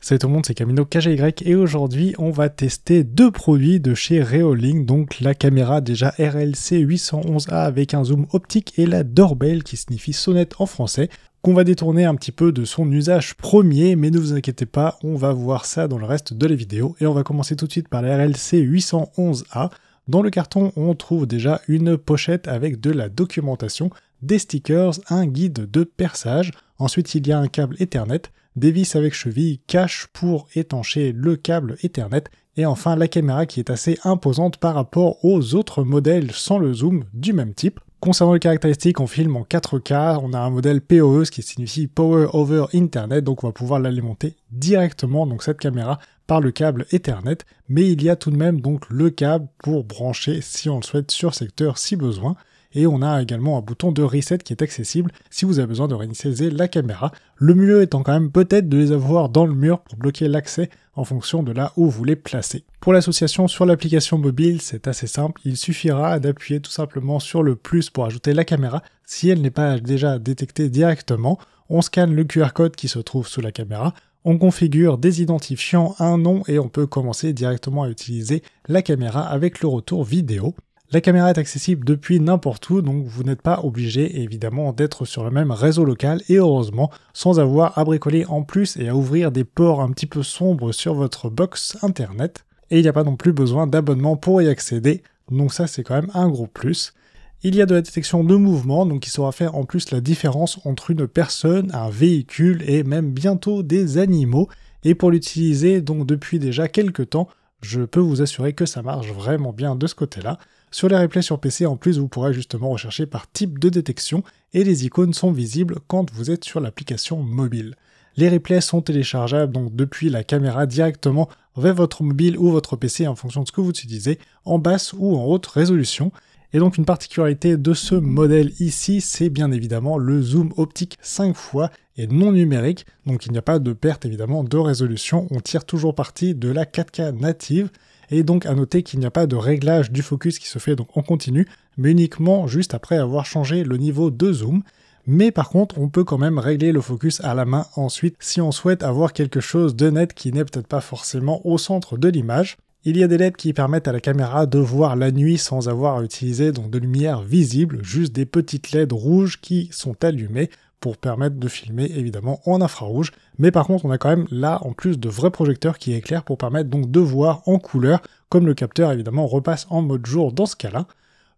Salut tout le monde, c'est Camino KGY et aujourd'hui on va tester deux produits de chez Reolink, donc la caméra déjà RLC 811A avec un zoom optique et la doorbell qui signifie sonnette en français qu'on va détourner un petit peu de son usage premier, mais ne vous inquiétez pas, on va voir ça dans le reste de la vidéo et on va commencer tout de suite par la RLC 811A. Dans le carton, on trouve déjà une pochette avec de la documentation, des stickers, un guide de perçage, ensuite il y a un câble Ethernet, des avec cheville, cache pour étancher le câble Ethernet, et enfin la caméra qui est assez imposante par rapport aux autres modèles sans le zoom du même type. Concernant les caractéristiques, on filme en 4K, on a un modèle PoE, ce qui signifie Power Over Internet, donc on va pouvoir l'alimenter directement, donc cette caméra, par le câble Ethernet, mais il y a tout de même donc le câble pour brancher si on le souhaite sur secteur si besoin et on a également un bouton de reset qui est accessible si vous avez besoin de réinitialiser la caméra. Le mieux étant quand même peut-être de les avoir dans le mur pour bloquer l'accès en fonction de là où vous les placez. Pour l'association sur l'application mobile, c'est assez simple, il suffira d'appuyer tout simplement sur le plus pour ajouter la caméra si elle n'est pas déjà détectée directement. On scanne le QR code qui se trouve sous la caméra, on configure des identifiants, un nom et on peut commencer directement à utiliser la caméra avec le retour vidéo. La caméra est accessible depuis n'importe où, donc vous n'êtes pas obligé évidemment d'être sur le même réseau local et heureusement sans avoir à bricoler en plus et à ouvrir des ports un petit peu sombres sur votre box internet. Et il n'y a pas non plus besoin d'abonnement pour y accéder, donc ça c'est quand même un gros plus. Il y a de la détection de mouvement, donc qui saura faire en plus la différence entre une personne, un véhicule et même bientôt des animaux. Et pour l'utiliser donc depuis déjà quelques temps, je peux vous assurer que ça marche vraiment bien de ce côté-là. Sur les replays sur PC, en plus, vous pourrez justement rechercher par type de détection et les icônes sont visibles quand vous êtes sur l'application mobile. Les replays sont téléchargeables donc depuis la caméra directement vers votre mobile ou votre PC en fonction de ce que vous utilisez, en basse ou en haute résolution. Et donc une particularité de ce modèle ici, c'est bien évidemment le zoom optique 5 fois et non numérique, donc il n'y a pas de perte évidemment de résolution, on tire toujours parti de la 4K native, et donc à noter qu'il n'y a pas de réglage du focus qui se fait donc en continu, mais uniquement juste après avoir changé le niveau de zoom. Mais par contre, on peut quand même régler le focus à la main ensuite si on souhaite avoir quelque chose de net qui n'est peut-être pas forcément au centre de l'image. Il y a des LED qui permettent à la caméra de voir la nuit sans avoir à utiliser donc de lumière visible, juste des petites LED rouges qui sont allumées pour permettre de filmer évidemment en infrarouge. Mais par contre, on a quand même là en plus de vrais projecteurs qui éclairent pour permettre donc de voir en couleur, comme le capteur évidemment repasse en mode jour dans ce cas-là.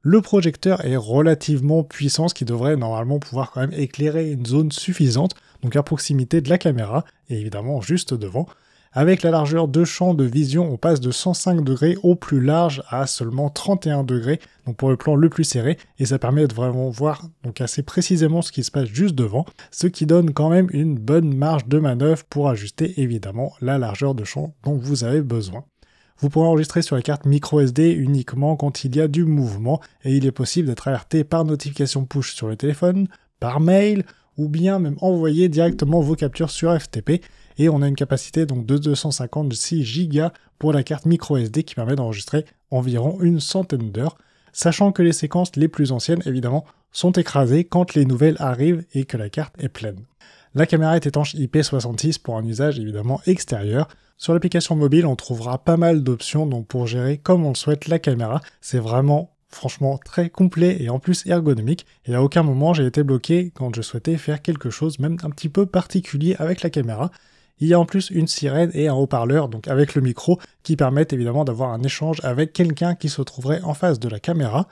Le projecteur est relativement puissant, ce qui devrait normalement pouvoir quand même éclairer une zone suffisante, donc à proximité de la caméra, et évidemment juste devant. Avec la largeur de champ de vision, on passe de 105 degrés au plus large à seulement 31 degrés, donc pour le plan le plus serré, et ça permet de vraiment voir donc assez précisément ce qui se passe juste devant, ce qui donne quand même une bonne marge de manœuvre pour ajuster évidemment la largeur de champ dont vous avez besoin. Vous pourrez enregistrer sur la carte micro SD uniquement quand il y a du mouvement et il est possible d'être alerté par notification push sur le téléphone, par mail ou bien même envoyer directement vos captures sur FTP. Et on a une capacité donc de 256 Go pour la carte micro SD qui permet d'enregistrer environ une centaine d'heures, sachant que les séquences les plus anciennes évidemment sont écrasées quand les nouvelles arrivent et que la carte est pleine. La caméra est étanche IP66 pour un usage évidemment extérieur. Sur l'application mobile, on trouvera pas mal d'options donc pour gérer comme on le souhaite la caméra. C'est vraiment franchement très complet et en plus ergonomique, et à aucun moment j'ai été bloqué quand je souhaitais faire quelque chose même un petit peu particulier avec la caméra. Il y a en plus une sirène et un haut-parleur, donc avec le micro, qui permettent évidemment d'avoir un échange avec quelqu'un qui se trouverait en face de la caméra.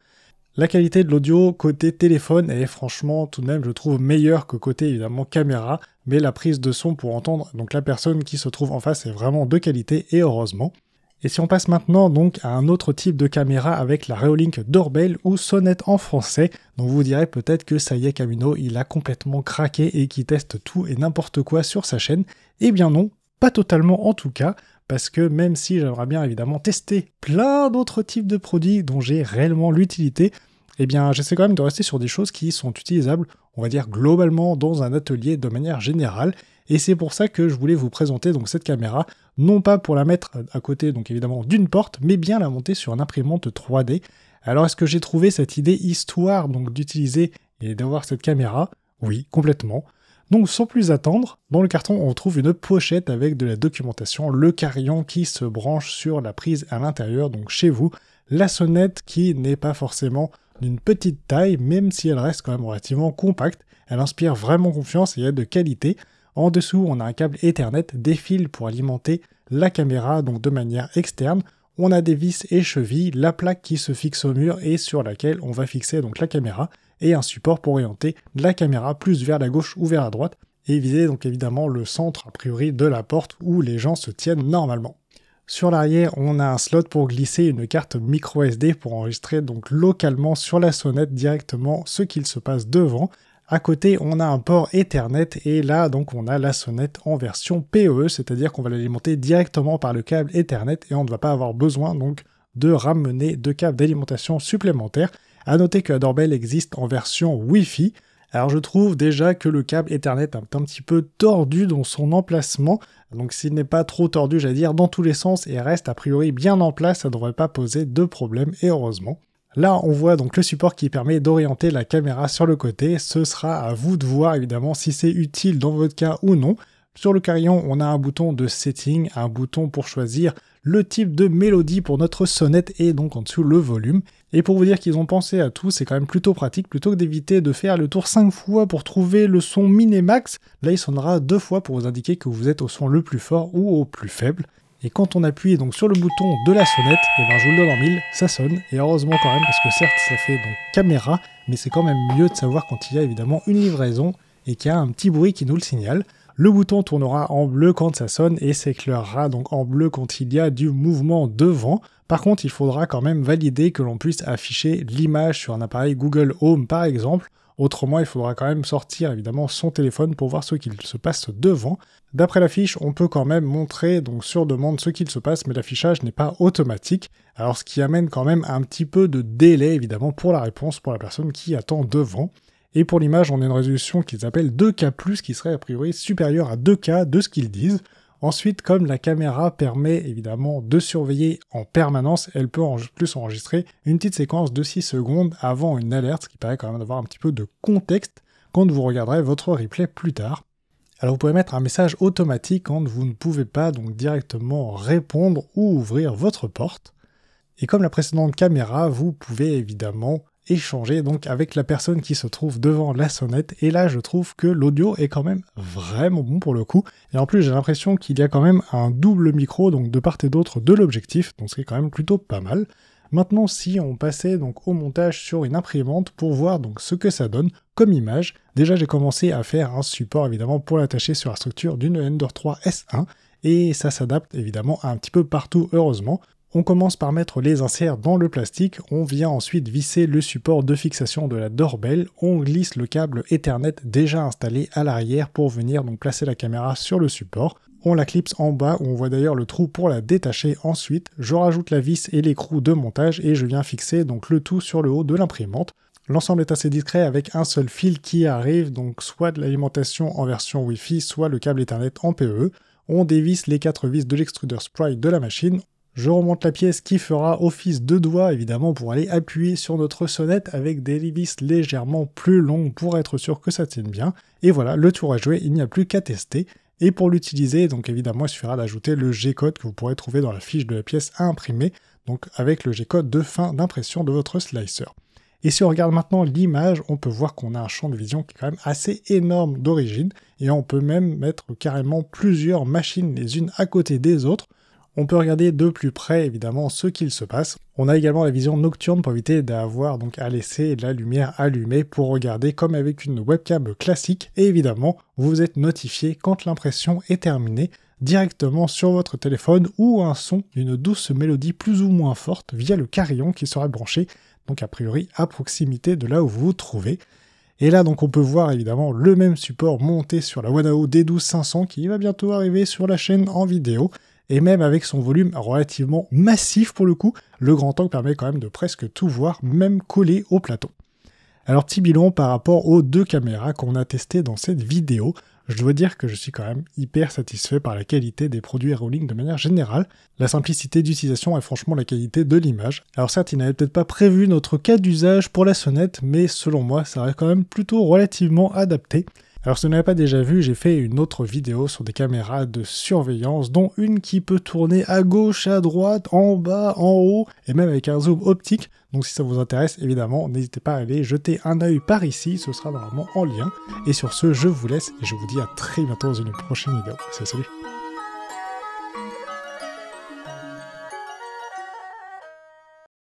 La qualité de l'audio côté téléphone est franchement tout de même je trouve meilleure que côté évidemment caméra, mais la prise de son pour entendre donc la personne qui se trouve en face est vraiment de qualité et heureusement. Et si on passe maintenant donc à un autre type de caméra avec la Reolink Doorbell ou sonnette en français, dont vous direz peut-être que ça y est Camino, il a complètement craqué et qui teste tout et n'importe quoi sur sa chaîne. Eh bien non, pas totalement en tout cas, parce que même si j'aimerais bien évidemment tester plein d'autres types de produits dont j'ai réellement l'utilité, eh bien j'essaie quand même de rester sur des choses qui sont utilisables, on va dire globalement dans un atelier de manière générale, et c'est pour ça que je voulais vous présenter donc cette caméra, non pas pour la mettre à côté donc évidemment d'une porte, mais bien la monter sur une imprimante 3D. Alors est-ce que j'ai trouvé cette idée histoire donc d'utiliser et d'avoir cette caméra Oui, complètement. Donc sans plus attendre, dans le carton on trouve une pochette avec de la documentation, le carillon qui se branche sur la prise à l'intérieur, donc chez vous, la sonnette qui n'est pas forcément d'une petite taille, même si elle reste quand même relativement compacte, elle inspire vraiment confiance et est de qualité. En dessous, on a un câble Ethernet, des fils pour alimenter la caméra, donc de manière externe. On a des vis et chevilles, la plaque qui se fixe au mur et sur laquelle on va fixer donc la caméra, et un support pour orienter la caméra plus vers la gauche ou vers la droite, et viser donc évidemment le centre a priori de la porte où les gens se tiennent normalement. Sur l'arrière, on a un slot pour glisser une carte micro SD pour enregistrer donc localement sur la sonnette directement ce qu'il se passe devant à côté, on a un port Ethernet et là, donc, on a la sonnette en version PE, c'est-à-dire qu'on va l'alimenter directement par le câble Ethernet et on ne va pas avoir besoin donc de ramener de câbles d'alimentation supplémentaires. À noter que Adorbell existe en version Wi-Fi. Alors je trouve déjà que le câble Ethernet est un petit peu tordu dans son emplacement, donc s'il n'est pas trop tordu, j'allais dire, dans tous les sens et reste a priori bien en place, ça ne devrait pas poser de problème, et heureusement. Là, on voit donc le support qui permet d'orienter la caméra sur le côté. Ce sera à vous de voir évidemment si c'est utile dans votre cas ou non. Sur le carillon, on a un bouton de setting, un bouton pour choisir le type de mélodie pour notre sonnette et donc en dessous le volume. Et pour vous dire qu'ils ont pensé à tout, c'est quand même plutôt pratique, plutôt que d'éviter de faire le tour 5 fois pour trouver le son minimax, là il sonnera deux fois pour vous indiquer que vous êtes au son le plus fort ou au plus faible. Et quand on appuie donc sur le bouton de la sonnette, et eh ben je vous le donne en mille, ça sonne. Et heureusement quand même, parce que certes ça fait donc caméra, mais c'est quand même mieux de savoir quand il y a évidemment une livraison et qu'il y a un petit bruit qui nous le signale. Le bouton tournera en bleu quand ça sonne et s'éclairera donc en bleu quand il y a du mouvement devant. Par contre, il faudra quand même valider que l'on puisse afficher l'image sur un appareil Google Home par exemple Autrement, il faudra quand même sortir évidemment son téléphone pour voir ce qu'il se passe devant. D'après l'affiche, on peut quand même montrer donc sur demande ce qu'il se passe, mais l'affichage n'est pas automatique. Alors ce qui amène quand même un petit peu de délai évidemment pour la réponse pour la personne qui attend devant. Et pour l'image, on a une résolution qu'ils appellent 2K+, qui serait a priori supérieure à 2K de ce qu'ils disent. Ensuite, comme la caméra permet évidemment de surveiller en permanence, elle peut en plus enregistrer une petite séquence de 6 secondes avant une alerte, ce qui paraît quand même d'avoir un petit peu de contexte quand vous regarderez votre replay plus tard. Alors vous pouvez mettre un message automatique quand vous ne pouvez pas donc directement répondre ou ouvrir votre porte. Et comme la précédente caméra, vous pouvez évidemment échanger donc avec la personne qui se trouve devant la sonnette. Et là, je trouve que l'audio est quand même vraiment bon pour le coup. Et en plus, j'ai l'impression qu'il y a quand même un double micro, donc de part et d'autre de l'objectif, donc ce qui est quand même plutôt pas mal. Maintenant, si on passait donc au montage sur une imprimante pour voir donc ce que ça donne comme image, déjà j'ai commencé à faire un support évidemment pour l'attacher sur la structure d'une Ender 3 S1 et ça s'adapte évidemment un petit peu partout heureusement. On commence par mettre les inserts dans le plastique, on vient ensuite visser le support de fixation de la dorbelle, on glisse le câble Ethernet déjà installé à l'arrière pour venir donc placer la caméra sur le support. On la clipse en bas où on voit d'ailleurs le trou pour la détacher ensuite. Je rajoute la vis et l'écrou de montage et je viens fixer donc le tout sur le haut de l'imprimante. L'ensemble est assez discret avec un seul fil qui arrive, donc soit de l'alimentation en version Wi-Fi, soit le câble Ethernet en PE. E. On dévisse les quatre vis de l'extruder Sprite de la machine, je remonte la pièce qui fera office de doigt évidemment pour aller appuyer sur notre sonnette avec des vis légèrement plus longues pour être sûr que ça tienne bien. Et voilà, le tour à jouer, il n'y a plus qu'à tester. Et pour l'utiliser, donc évidemment, il suffira d'ajouter le G-code que vous pourrez trouver dans la fiche de la pièce à imprimer, donc avec le G-code de fin d'impression de votre slicer. Et si on regarde maintenant l'image, on peut voir qu'on a un champ de vision qui est quand même assez énorme d'origine, et on peut même mettre carrément plusieurs machines les unes à côté des autres on peut regarder de plus près évidemment ce qu'il se passe. On a également la vision nocturne pour éviter d'avoir donc à laisser la lumière allumée pour regarder comme avec une webcam classique et évidemment vous êtes notifié quand l'impression est terminée directement sur votre téléphone ou un son d'une douce mélodie plus ou moins forte via le carillon qui sera branché, donc a priori à proximité de là où vous vous trouvez. Et là, donc, on peut voir évidemment le même support monté sur la Wanao D12500 qui va bientôt arriver sur la chaîne en vidéo et même avec son volume relativement massif pour le coup, le grand angle permet quand même de presque tout voir, même collé au plateau. Alors petit bilan par rapport aux deux caméras qu'on a testées dans cette vidéo, je dois dire que je suis quand même hyper satisfait par la qualité des produits Rolling de manière générale, la simplicité d'utilisation et franchement la qualité de l'image. Alors certes, il n'avait peut-être pas prévu notre cas d'usage pour la sonnette, mais selon moi, ça reste quand même plutôt relativement adapté. Alors si vous n'avez pas déjà vu, j'ai fait une autre vidéo sur des caméras de surveillance, dont une qui peut tourner à gauche, à droite, en bas, en haut, et même avec un zoom optique. Donc si ça vous intéresse, évidemment, n'hésitez pas à aller jeter un œil par ici, ce sera normalement en lien. Et sur ce, je vous laisse et je vous dis à très bientôt dans une prochaine vidéo. salut